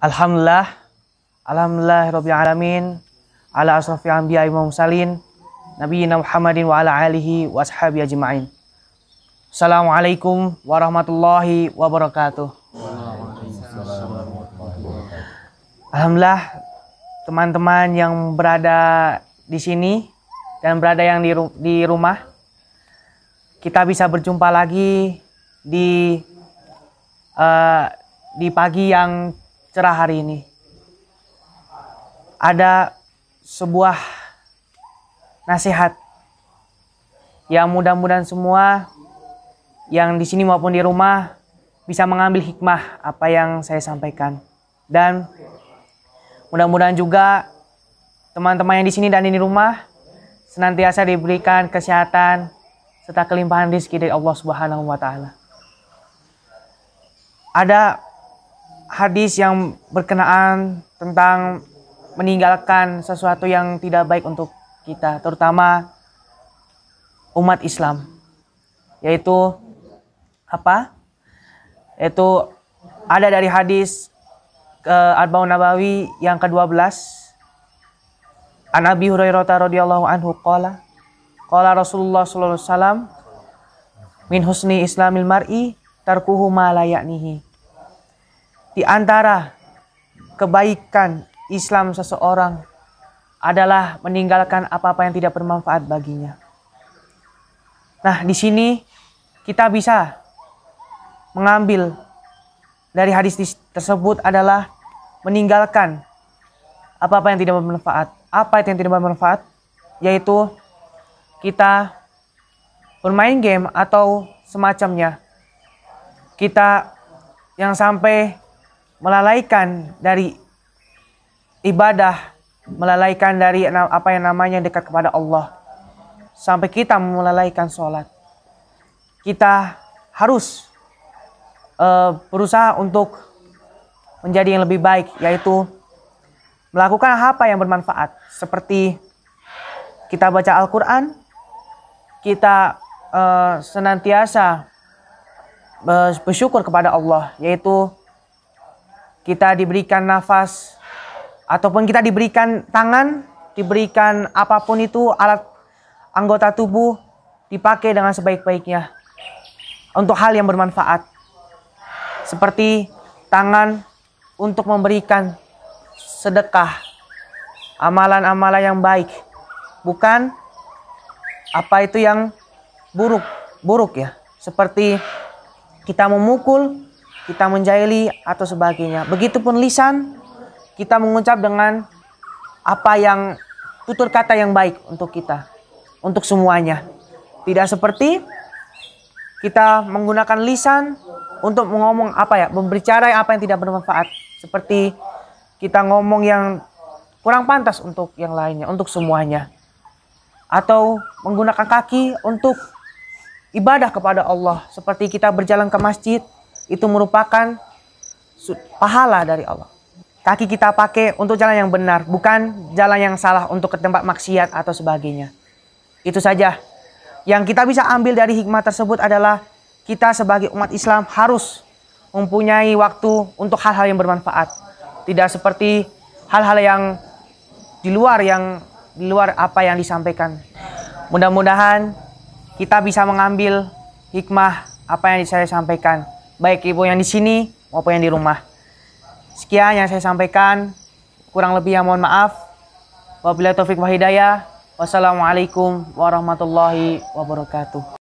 Alhamdulillah, alhamdulillah Rabbi alamin, ala asrafi anbiya imam salin Nabi Muhammadin wa ala alihi wa ashabi ajma'in. Assalamualaikum warahmatullahi wabarakatuh. Alhamdulillah teman-teman yang berada di sini dan berada yang di, ru di rumah kita bisa berjumpa lagi di uh, di pagi yang cerah hari ini. Ada sebuah nasihat yang mudah-mudahan semua yang di sini maupun di rumah bisa mengambil hikmah apa yang saya sampaikan. Dan mudah-mudahan juga teman-teman yang di sini dan di rumah senantiasa diberikan kesehatan serta kelimpahan rezeki dari Allah Subhanahu wa taala. Ada hadis yang berkenaan tentang meninggalkan sesuatu yang tidak baik untuk kita, terutama umat Islam, yaitu apa? Yaitu ada dari hadis ke eh, Arba'un Nabawi yang ke-12 An Abi Hurairah radhiyallahu anhu qala qala Rasulullah sallallahu alaihi wasallam min husni islamil mar'i tarkuhu ma la ya'nihi di antara kebaikan Islam seseorang adalah meninggalkan apa-apa yang tidak bermanfaat baginya. Nah, di sini kita bisa mengambil dari hadis tersebut adalah meninggalkan apa-apa yang tidak bermanfaat. Apa itu yang tidak bermanfaat? Yaitu kita bermain game atau semacamnya. Kita yang sampai melalaikan dari ibadah, melalaikan dari apa yang namanya dekat kepada Allah. Sampai kita melalaikan sholat. Kita harus uh, berusaha untuk menjadi yang lebih baik, yaitu melakukan apa yang bermanfaat. Seperti kita baca Al-Quran, kita uh, senantiasa eh, bersyukur kepada Allah, yaitu kita diberikan nafas, ataupun kita diberikan tangan, diberikan apapun itu alat anggota tubuh, dipakai dengan sebaik-baiknya untuk hal yang bermanfaat. Seperti tangan untuk memberikan sedekah, amalan-amalan yang baik, bukan apa itu yang buruk, buruk ya. Seperti kita memukul kita menjahili atau sebagainya. Begitupun lisan, kita mengucap dengan apa yang tutur kata yang baik untuk kita, untuk semuanya. Tidak seperti kita menggunakan lisan untuk mengomong apa ya, berbicara apa yang tidak bermanfaat. Seperti kita ngomong yang kurang pantas untuk yang lainnya, untuk semuanya. Atau menggunakan kaki untuk ibadah kepada Allah. Seperti kita berjalan ke masjid, itu merupakan pahala dari Allah. Kaki kita pakai untuk jalan yang benar, bukan jalan yang salah untuk ke tempat maksiat atau sebagainya. Itu saja. Yang kita bisa ambil dari hikmah tersebut adalah kita sebagai umat Islam harus mempunyai waktu untuk hal-hal yang bermanfaat. Tidak seperti hal-hal yang di luar yang di luar apa yang disampaikan. Mudah-mudahan kita bisa mengambil hikmah apa yang saya sampaikan baik ibu yang di sini maupun yang di rumah. Sekian yang saya sampaikan. Kurang lebih yang mohon maaf. Wabillahi taufik wa hidayah. Wassalamualaikum warahmatullahi wabarakatuh.